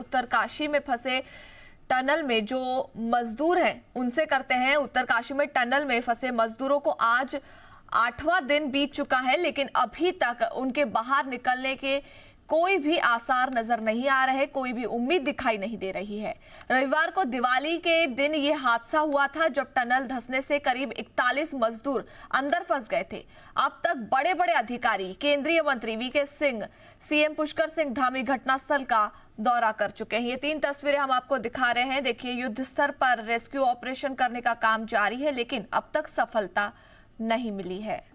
उत्तरकाशी में फंसे टनल में जो मजदूर हैं उनसे करते हैं उत्तरकाशी में टनल में फंसे मजदूरों को आज आठवां दिन बीत चुका है लेकिन अभी तक उनके बाहर निकलने के कोई भी आसार नजर नहीं आ रहे कोई भी उम्मीद दिखाई नहीं दे रही है रविवार को दिवाली के दिन ये हादसा हुआ था जब टनल धसने से करीब 41 मजदूर अंदर फंस गए थे अब तक बड़े बड़े अधिकारी केंद्रीय मंत्री वीके सिंह सीएम पुष्कर सिंह धामी घटनास्थल का दौरा कर चुके हैं ये तीन तस्वीरें हम आपको दिखा रहे हैं देखिए युद्ध स्तर पर रेस्क्यू ऑपरेशन करने का काम जारी है लेकिन अब तक सफलता नहीं मिली है